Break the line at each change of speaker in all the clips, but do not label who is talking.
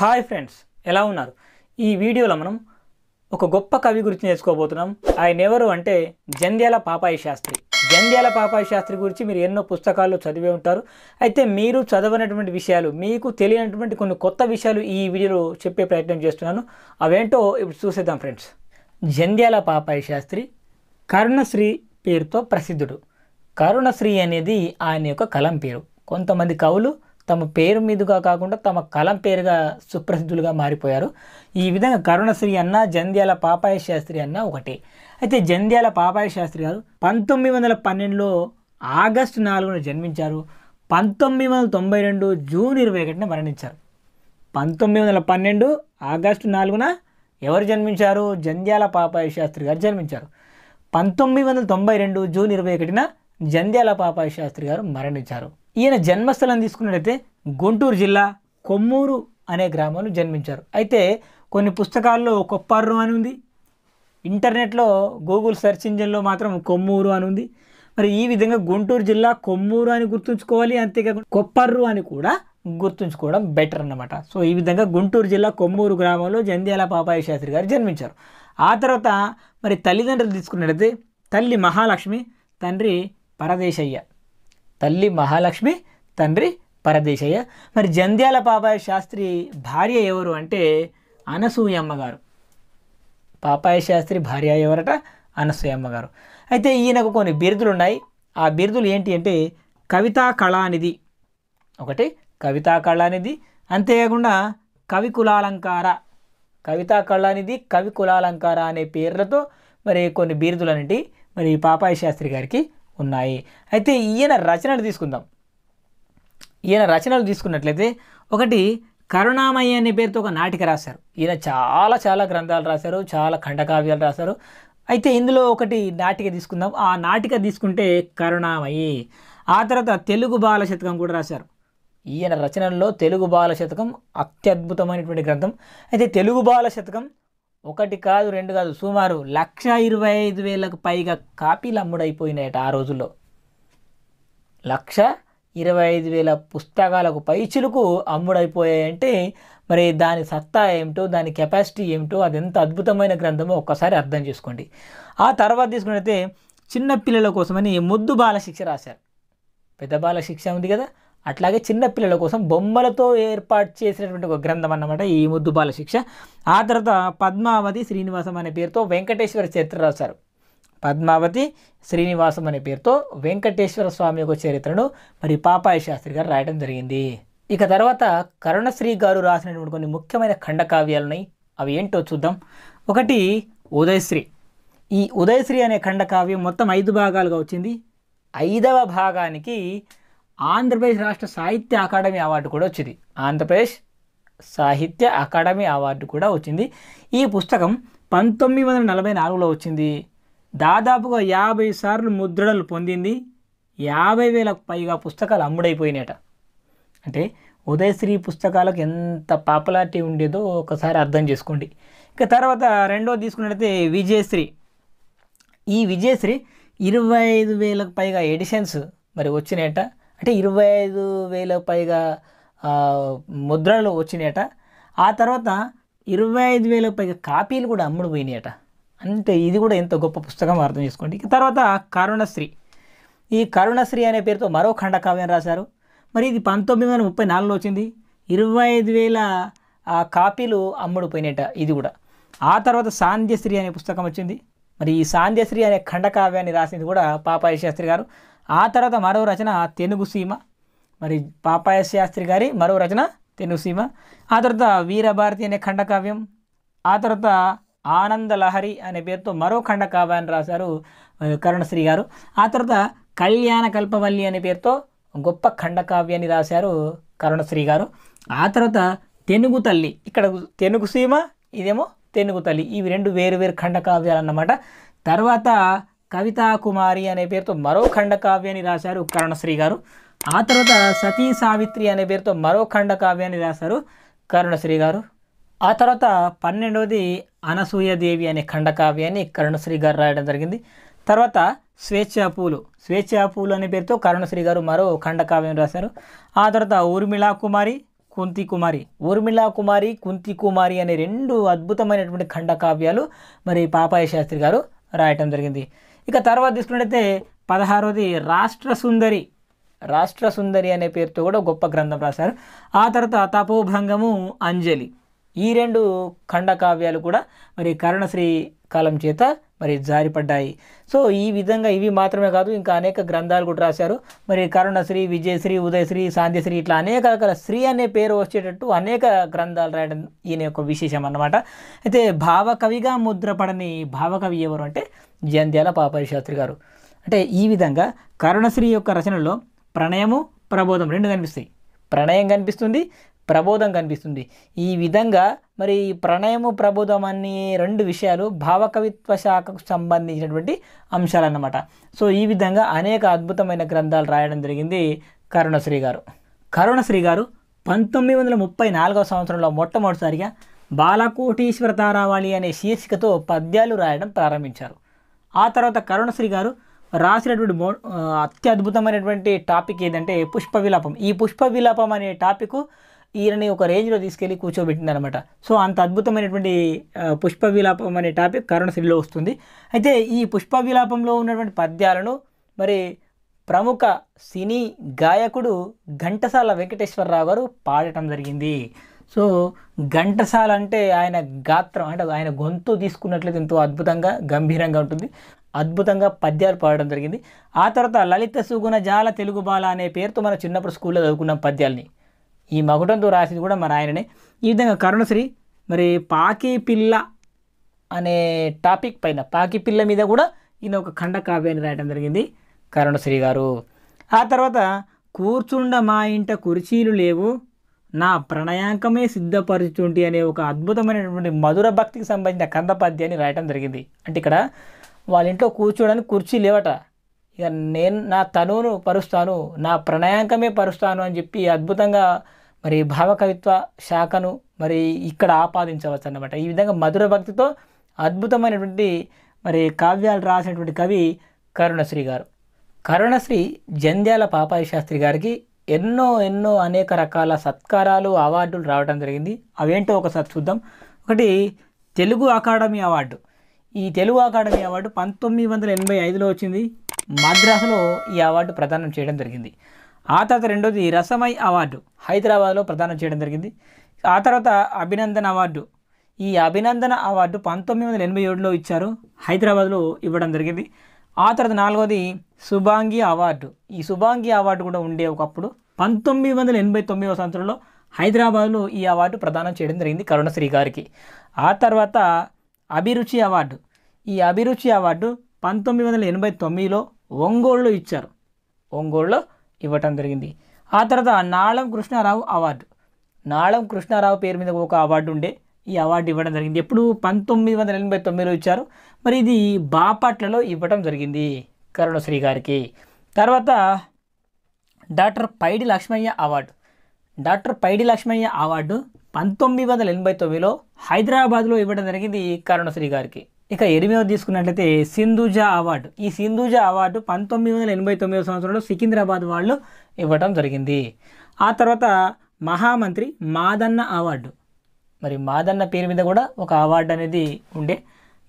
hi friends ఎలా ఉన్నారు ఈ వీడియోలో మనం ఒక గొప్ప కవి గురించి నేర్చుకోబోతున్నాం ఆయన ఎవరు అంటే జంధ్యాల పాపాయి శాస్త్రి జంధ్యాల పాపాయి శాస్త్రి గురించి మీరు ఎన్నో పుస్తకాల్లో చదివే ఉంటారు అయితే మీరు చదవనటువంటి విషయాలు మీకు తెలియనటువంటి కొన్ని కొత్త విషయాలు ఈ వీడియోలో చెప్పే ప్రయత్నం చేస్తున్నాను అవేంటో ఇప్పుడు చూసేద్దాం ఫ్రెండ్స్ జంధ్యాల పాపాయి శాస్త్రి కరుణశ్రీ పేరుతో ప్రసిద్ధుడు కరుణశ్రీ అనేది ఆయన యొక్క కలం పేరు కొంతమంది కవులు తమ పేరు మీదుగా కాకుండా తమ కలం పేరుగా సుప్రసిద్ధులుగా మారిపోయారు ఈ విధంగా కరుణశ్రీ అన్న జంధ్యాల పాపాయ శాస్త్రి అన్న ఒకటి అయితే జంధ్యాల పాపాయ శాస్త్రి గారు పంతొమ్మిది వందల పన్నెండులో ఆగస్టు నాలుగున జన్మించారు పంతొమ్మిది వందల తొంభై రెండు జూన్ ఇరవై ఒకటిన మరణించారు పంతొమ్మిది వందల పన్నెండు ఆగస్టు నాలుగున ఎవరు జన్మించారు జంధ్యాల పాపాయ శాస్త్రి గారు జన్మించారు పంతొమ్మిది వందల తొంభై రెండు జూన్ ఇరవై ఒకటిన జంధ్యాల పాపాయ శాస్త్రి గారు మరణించారు ఈయన జన్మస్థలం తీసుకున్నట్టయితే గుంటూరు జిల్లా కొమ్మూరు అనే గ్రామంలో జన్మించారు అయితే కొన్ని పుస్తకాల్లో కొప్పారు అని ఉంది ఇంటర్నెట్లో గూగుల్ సెర్చ్ ఇంజిన్లో మాత్రం కొమ్మూరు అని ఉంది మరి ఈ విధంగా గుంటూరు జిల్లా కొమ్మూరు అని గుర్తుంచుకోవాలి అంతేకాకుండా కొప్పర్రు అని కూడా గుర్తుంచుకోవడం బెటర్ అన్నమాట సో ఈ విధంగా గుంటూరు జిల్లా కొమ్మూరు గ్రామంలో జంధ్యాల పాపాయి శాస్త్రి గారు జన్మించారు ఆ తర్వాత మరి తల్లిదండ్రులు తీసుకున్నట్టయితే తల్లి మహాలక్ష్మి తండ్రి పరదేశయ్య తల్లి మహాలక్ష్మి తండ్రి పరదేశయ్య మరి జంధ్యాల పాపాయ శాస్త్రి భార్య ఎవరు అంటే అనసూయమ్మ గారు పాపాయ శాస్త్రి భార్య ఎవరట అనసూయమ్మ గారు అయితే ఈయనకు కొన్ని బిరుదులు ఉన్నాయి ఆ బిరుదులు ఏంటి అంటే కవితా కళానిధి ఒకటి కవితా కళానిధి అంతేకాకుండా కవి కులాలంకార కవితా కళానిధి కవి కులాలంకార అనే పేర్లతో మరి కొన్ని బిరుదులు అనేటి మరి పాపాయి శాస్త్రి గారికి ఉన్నాయి అయితే ఈయన రచనలు తీసుకుందాం ఈయన రచనలు తీసుకున్నట్లయితే ఒకటి కరుణామయ్య అనే పేరుతో ఒక నాటిక రాశారు ఈయన చాలా చాలా గ్రంథాలు రాశారు చాలా ఖండకావ్యాలు రాశారు అయితే ఇందులో ఒకటి నాటిక తీసుకుందాం ఆ నాటిక తీసుకుంటే కరుణామయి ఆ తర్వాత తెలుగు బాల శతకం కూడా రాశారు ఈయన రచనల్లో తెలుగు బాల శతకం అత్యద్భుతమైనటువంటి గ్రంథం అయితే తెలుగు బాల శతకం ఒకటి కాదు రెండు కాదు సుమారు లక్ష ఇరవై ఐదు వేలకు పైగా కాపీలు అమ్ముడైపోయినాయట ఆ రోజుల్లో లక్ష ఇరవై ఐదు వేల పుస్తకాలకు పైచులకు అమ్ముడైపోయాయంటే మరి దాని సత్తా ఏమిటో దాని కెపాసిటీ ఏమిటో అది ఎంత అద్భుతమైన గ్రంథమో ఒక్కసారి అర్థం చేసుకోండి ఆ తర్వాత తీసుకున్నైతే చిన్న పిల్లల కోసమని ముద్దు బాలశిక్ష రాశారు పెద్ద బాలశిక్ష ఉంది కదా అట్లాగే చిన్నపిల్లల కోసం బొమ్మలతో ఏర్పాటు చేసినటువంటి ఒక గ్రంథం అన్నమాట ఈ ముద్దుబాల శిక్ష ఆ తర్వాత పద్మావతి శ్రీనివాసం అనే పేరుతో వెంకటేశ్వర చరిత్ర రాశారు పద్మావతి శ్రీనివాసం అనే పేరుతో వెంకటేశ్వర స్వామి యొక్క చరిత్రను మరి పాపాయ శాస్త్రి గారు రాయడం జరిగింది ఇక తర్వాత కరుణశ్రీ గారు రాసినటువంటి కొన్ని ముఖ్యమైన ఖండకావ్యాలు ఉన్నాయి అవి ఏంటో చూద్దాం ఒకటి ఉదయశ్రీ ఈ ఉదయశ్రీ అనే ఖండకావ్యం మొత్తం ఐదు భాగాలుగా వచ్చింది ఐదవ భాగానికి ఆంధ్రప్రదేశ్ రాష్ట్ర సాహిత్య అకాడమీ అవార్డు కూడా వచ్చింది ఆంధ్రప్రదేశ్ సాహిత్య అకాడమీ అవార్డు కూడా వచ్చింది ఈ పుస్తకం పంతొమ్మిది వందల నలభై నాలుగులో వచ్చింది దాదాపుగా యాభై సార్లు ముద్రణలు పొందింది యాభై వేలకు పైగా పుస్తకాలు అమ్ముడైపోయినాయట అంటే ఉదయశ్రీ పుస్తకాలకు ఎంత పాపులారిటీ ఉండేదో ఒకసారి అర్థం చేసుకోండి ఇక తర్వాత రెండో తీసుకున్నట్టయితే విజయశ్రీ ఈ విజయశ్రీ ఇరవై ఐదు వేలకు పైగా ఎడిషన్స్ మరి వచ్చినాయట అంటే ఇరవై ఐదు వేల పైగా ముద్రలు వచ్చినాయట ఆ తర్వాత ఇరవై ఐదు వేల పైగా కాపీలు కూడా అమ్ముడు పోయినాయట అంటే ఇది కూడా ఎంతో గొప్ప పుస్తకం అర్థం చేసుకోండి తర్వాత కరుణశ్రీ ఈ కరుణశ్రీ అనే పేరుతో మరో ఖండకావ్యం రాశారు మరి ఇది పంతొమ్మిది వందల ముప్పై నాలుగులో వచ్చింది ఇరవై ఐదు వేల కాపీలు అమ్ముడు పోయినాయట ఇది కూడా ఆ తర్వాత సాంధ్యశ్రీ అనే పుస్తకం వచ్చింది మరి ఈ సాంధ్యశ్రీ అనే ఖండకావ్యాన్ని రాసింది కూడా పాపాయ శాస్త్రి గారు ఆ తర్వాత మరో రచన తెలుగు సీమ మరి పాపాయ శాస్త్రి గారి మరో రచన తెలుగు సీమ ఆ తర్వాత వీరభారతి అనే ఖండకావ్యం ఆ తర్వాత ఆనందలహరి అనే పేరుతో మరో ఖండకావ్యాన్ని రాశారు కరుణశ్రీ గారు ఆ తర్వాత కళ్యాణ కల్పవల్లి అనే పేరుతో గొప్ప ఖండకావ్యాన్ని రాశారు కరుణశ్రీ గారు ఆ తర్వాత తెనుగు తల్లి ఇక్కడ తెనుగు సీమ ఇదేమో తెనుగు తల్లి ఇవి రెండు వేరు వేరు ఖండకావ్యాలు అన్నమాట తర్వాత కవితా కుమారి అనే పేరుతో మరో ఖండకావ్యాన్ని రాశారు కరుణశ్రీ గారు ఆ తర్వాత సతీ సావిత్రి అనే పేరుతో మరో ఖండకావ్యాన్ని రాశారు కరుణశ్రీ గారు ఆ తర్వాత పన్నెండవది అనసూయదేవి అనే ఖండకావ్యాన్ని కరుణశ్రీ గారు రాయడం జరిగింది తర్వాత స్వేచ్ఛాపూలు స్వేచ్ఛాపూలు అనే పేరుతో కరుణశ్రీ గారు మరో ఖండకావ్యం రాశారు ఆ తర్వాత ఊర్మిళా కుమారి కుంతి కుమారి ఊర్మిళా కుమారి కుంతి కుమారి అనే రెండు అద్భుతమైనటువంటి ఖండకావ్యాలు మరి పాపాయ శాస్త్రి గారు రాయటం జరిగింది ఇక తర్వాత తీసుకున్నట్టయితే పదహారవది రాష్ట్ర సుందరి రాష్ట్ర సుందరి అనే పేరుతో కూడా గొప్ప గ్రంథం రాశారు ఆ తర్వాత తపోభంగము అంజలి ఈ రెండు ఖండకావ్యాలు కూడా మరి కరణశ్రీ కాలం చేత మరి జారిపడ్డాయి సో ఈ విధంగా ఇవి మాత్రమే కాదు ఇంకా అనేక గ్రంథాలు కూడా రాశారు మరి కరుణశ్రీ విజయశ్రీ ఉదయశ్రీ సాంధ్యశ్రీ ఇట్లా అనేక రకాల శ్రీ అనే పేరు వచ్చేటట్టు అనేక గ్రంథాలు రాయడం ఈయన యొక్క విశేషం అన్నమాట అయితే భావకవిగా ముద్రపడని భావకవి ఎవరు అంటే జంధ్యాల పాపరి శాస్త్రి గారు అంటే ఈ విధంగా కరుణశ్రీ యొక్క రచనలో ప్రణయము ప్రబోధం రెండు కనిపిస్తాయి ప్రణయం కనిపిస్తుంది ప్రబోధం కనిపిస్తుంది ఈ విధంగా మరి ఈ ప్రణయము ప్రబోధం అనే రెండు విషయాలు భావకవిత్వ శాఖకు సంబంధించినటువంటి అంశాలు అన్నమాట సో ఈ విధంగా అనేక అద్భుతమైన గ్రంథాలు రాయడం జరిగింది కరుణశ్రీ గారు కరుణశ్రీ గారు పంతొమ్మిది వందల ముప్పై నాలుగవ సంవత్సరంలో మొట్టమొదటిసారిగా బాలకోటీశ్వర తారావళి అనే శీర్షికతో పద్యాలు రాయడం ప్రారంభించారు ఆ తర్వాత కరుణశ్రీ గారు రాసినటువంటి మో అత్యద్భుతమైనటువంటి టాపిక్ ఏదంటే పుష్ప విలాపం ఈ పుష్ప విలాపం అనే టాపిక్ ఈయనని ఒక రేంజ్లో తీసుకెళ్ళి కూర్చోబెట్టిందనమాట సో అంత అద్భుతమైనటువంటి పుష్ప విలాపం అనే టాపిక్ కరుణశ్రీలో వస్తుంది అయితే ఈ పుష్ప విలాపంలో ఉన్నటువంటి పద్యాలను మరి ప్రముఖ సినీ గాయకుడు ఘంటసాల వెంకటేశ్వరరావు గారు పాడటం జరిగింది సో ఘంటసాల అంటే ఆయన గాత్రం అంటే ఆయన గొంతు తీసుకున్నట్లయితే ఎంతో అద్భుతంగా గంభీరంగా ఉంటుంది అద్భుతంగా పద్యాలు పాడడం జరిగింది ఆ తర్వాత లలిత సుగుణ జాల తెలుగు బాల అనే పేరుతో మనం చిన్నప్పుడు స్కూల్లో చదువుకున్నాం పద్యాల్ని ఈ మగుటంతో రాసింది కూడా మన ఆయననే ఈ విధంగా కరుణశ్రీ మరి పాకి పిల్ల అనే టాపిక్ పైన పాకి పిల్ల మీద కూడా ఈయన ఒక ఖండ కావ్యాన్ని రాయడం జరిగింది కరుణశ్రీ గారు ఆ తర్వాత కూర్చుండ మా ఇంట కుర్చీలు లేవు నా ప్రణయాంకమే సిద్ధపరుచుంటి అనే ఒక అద్భుతమైనటువంటి మధుర భక్తికి సంబంధించిన కంద పద్యాన్ని రాయటం జరిగింది అంటే ఇక్కడ వాళ్ళ ఇంట్లో కూర్చోడానికి కుర్చీ లేవట ఇక నేను నా తనువును పరుస్తాను నా ప్రణయాంకమే పరుస్తాను అని చెప్పి అద్భుతంగా మరి భావకవిత్వ శాఖను మరి ఇక్కడ ఆపాదించవచ్చు అన్నమాట ఈ విధంగా మధుర భక్తితో అద్భుతమైనటువంటి మరి కావ్యాలు రాసినటువంటి కవి కరుణశ్రీ గారు కరుణశ్రీ జంధ్యాల పాపాయి శాస్త్రి గారికి ఎన్నో ఎన్నో అనేక రకాల సత్కారాలు అవార్డులు రావడం జరిగింది అవేంటో ఒకసారి చూద్దాం ఒకటి తెలుగు అకాడమీ అవార్డు ఈ తెలుగు అకాడమీ అవార్డు పంతొమ్మిది వందల ఎనభై ఐదులో వచ్చింది మద్రాసులో ఈ అవార్డు ప్రదానం చేయడం జరిగింది ఆ తర్వాత రెండోది రసమై అవార్డు హైదరాబాద్లో ప్రదానం చేయడం జరిగింది ఆ తర్వాత అభినందన్ అవార్డు ఈ అభినందన అవార్డు పంతొమ్మిది వందల ఎనభై ఏడులో ఇచ్చారు హైదరాబాద్లో ఇవ్వడం జరిగింది ఆ తర్వాత నాలుగోది సుభాంగి అవార్డు ఈ సుభాంగి అవార్డు కూడా ఉండే ఒకప్పుడు పంతొమ్మిది వందల ఎనభై తొమ్మిదవ సంవత్సరంలో హైదరాబాద్లో ఈ అవార్డు ప్రదానం చేయడం జరిగింది కరుణశ్రీ గారికి ఆ తర్వాత అభిరుచి అవార్డు ఈ అభిరుచి అవార్డు పంతొమ్మిది వందల ఎనభై తొమ్మిదిలో ఒంగోలులో ఇచ్చారు ఒంగోలులో ఇవ్వటం జరిగింది ఆ తర్వాత నాళం కృష్ణారావు అవార్డు నాళం కృష్ణారావు పేరు మీద ఒక అవార్డు ఉండే ఈ అవార్డు ఇవ్వడం జరిగింది ఎప్పుడు పంతొమ్మిది వందల ఎనభై తొమ్మిదిలో ఇచ్చారు మరి ఇది బాపట్లలో ఇవ్వటం జరిగింది కరుణశ్రీ గారికి తర్వాత doctor Paidi Lakshmaiah award doctor Paidi Lakshmaiah award పంతొమ్మిది వందల ఎనభై తొమ్మిదిలో హైదరాబాద్లో ఇవ్వడం జరిగింది కరుణశ్రీ గారికి ఇక ఎనిమిదవ తీసుకున్నట్లయితే సింధుజా అవార్డు ఈ సింధుజా అవార్డు పంతొమ్మిది వందల ఎనభై తొమ్మిదో సంవత్సరంలో సికింద్రాబాద్ వాళ్ళు ఇవ్వటం జరిగింది ఆ తర్వాత మహామంత్రి మాదన్న అవార్డు మరి మాదన్న పేరు మీద కూడా ఒక అవార్డు అనేది ఉండే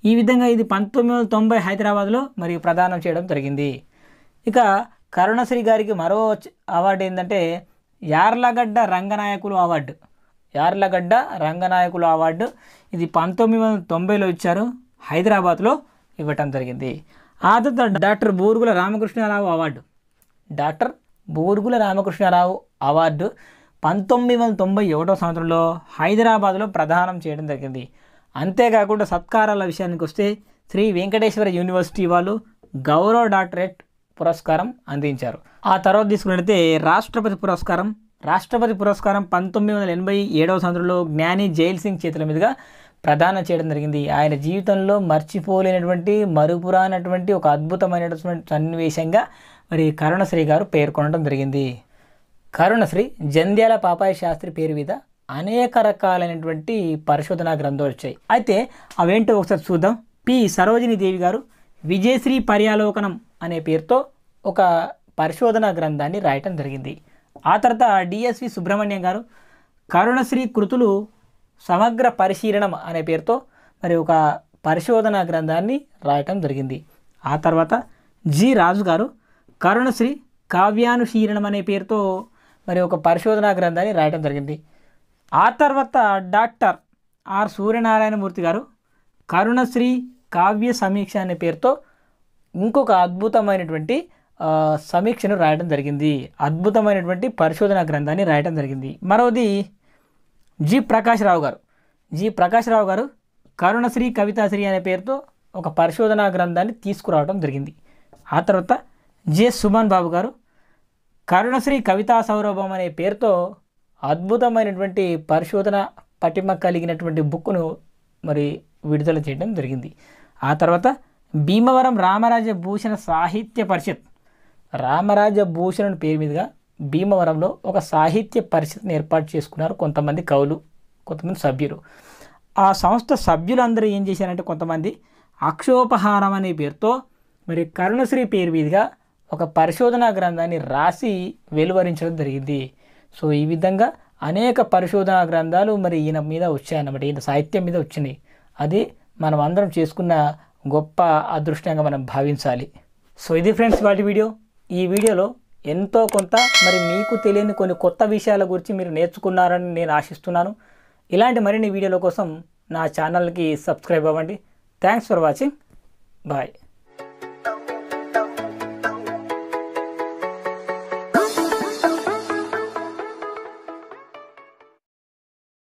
ఈ విధంగా ఇది పంతొమ్మిది వందల తొంభై హైదరాబాద్లో మరి ప్రదానం చేయడం జరిగింది ఇక కరుణశ్రీ గారికి మరో అవార్డు ఏంటంటే యార్లగడ్డ రంగనాయకులు అవార్డు యార్లగడ్డ రంగనాయకులు అవార్డు ఇది పంతొమ్మిది వందల తొంభైలో ఇచ్చారు హైదరాబాద్లో ఇవ్వటం జరిగింది ఆ తర్వాత doctor Burugula Ramakrishnarao award doctor Burugula Ramakrishnarao award పంతొమ్మిది వందల తొంభై ఒకటో సంవత్సరంలో హైదరాబాద్లో ప్రదానం చేయడం జరిగింది అంతేకాకుండా సత్కారాల విషయానికి వస్తే శ్రీ వెంకటేశ్వర యూనివర్సిటీ వాళ్ళు గౌరవ డాక్టరేట్ పురస్కారం అందించారు ఆ తర్వాత తీసుకున్నట్లయితే రాష్ట్రపతి పురస్కారం రాష్ట్రపతి పురస్కారం పంతొమ్మిది వందల ఎనభై ఏడవ సంవత్సరంలో జ్ఞాని జైల్ సింగ్ చేతుల మీదుగా ప్రదానం చేయడం జరిగింది ఆయన జీవితంలో మర్చిపోలేనటువంటి మరుపురానటువంటి ఒక అద్భుతమైనటువంటి సన్నివేశంగా మరి కరుణశ్రీ గారు పేర్కొనడం జరిగింది కరుణశ్రీ జంధ్యాల పాపాయ శాస్త్రి పేరు మీద అనేక రకాలైనటువంటి పరిశోధనా గ్రంథాలు వచ్చాయి అయితే అవేంటో ఒకసారి చూద్దాం పి సరోజిని దేవి గారు విజయశ్రీ పర్యాలోకనం అనే పేరుతో ఒక పరిశోధనా గ్రంథాన్ని రాయటం జరిగింది ఆ తర్వాత డిఎస్వి సుబ్రహ్మణ్యం గారు కరుణశ్రీ కృతులు సమగ్ర పరిశీలనం అనే పేరుతో మరి ఒక పరిశోధనా గ్రంథాన్ని రాయటం జరిగింది ఆ తర్వాత జి రాజు గారు కరుణశ్రీ కావ్యానుశీలనం అనే పేరుతో మరి ఒక పరిశోధనా గ్రంథాన్ని రాయటం జరిగింది ఆ తర్వాత డాక్టర్ ఆర్ సూర్యనారాయణమూర్తి గారు కరుణశ్రీ కావ్య సమీక్ష అనే పేరుతో ఇంకొక అద్భుతమైనటువంటి సమీక్షను రాయడం జరిగింది అద్భుతమైనటువంటి పరిశోధనా గ్రంథాన్ని రాయటం జరిగింది మరోది జి ప్రకాష్ రావు గారు జి ప్రకాష్ రావు గారు కరుణశ్రీ కవితాశ్రీ అనే పేరుతో ఒక పరిశోధనా గ్రంథాన్ని తీసుకురావడం జరిగింది ఆ తర్వాత జె సుమన్ బాబు గారు కరుణశ్రీ కవితా సౌరభం అనే పేరుతో అద్భుతమైనటువంటి పరిశోధన పటిమ కలిగినటువంటి బుక్ను మరి విడుదల చేయడం జరిగింది ఆ తర్వాత భీమవరం రామరాజ భూషణ సాహిత్య పరిషత్ రామరాజ భూషణ్ పేరు మీదుగా భీమవరంలో ఒక సాహిత్య పరిషత్ని ఏర్పాటు చేసుకున్నారు కొంతమంది కవులు కొంతమంది సభ్యులు ఆ సంస్థ సభ్యులందరూ ఏం చేశారంటే కొంతమంది అక్షోపహారం అనే పేరుతో మరి కరుణశ్రీ పేరు మీదుగా ఒక పరిశోధనా గ్రంథాన్ని రాసి వెలువరించడం జరిగింది సో ఈ విధంగా అనేక పరిశోధనా గ్రంథాలు మరి ఈయన మీద వచ్చాయన్నమాట ఈయన సాహిత్యం మీద వచ్చినాయి అది మనం అందరం చేసుకున్న గొప్ప అదృష్టంగా మనం భావించాలి సో ఇది ఫ్రెండ్స్ వాటి వీడియో ఈ వీడియోలో ఎంతో కొంత మరి మీకు తెలియని కొన్ని కొత్త విషయాల గురించి మీరు నేర్చుకున్నారని నేను ఆశిస్తున్నాను ఇలాంటి మరిన్ని వీడియోల కోసం నా ఛానల్కి సబ్స్క్రైబ్ అవ్వండి థ్యాంక్స్ ఫర్ వాచింగ్ బాయ్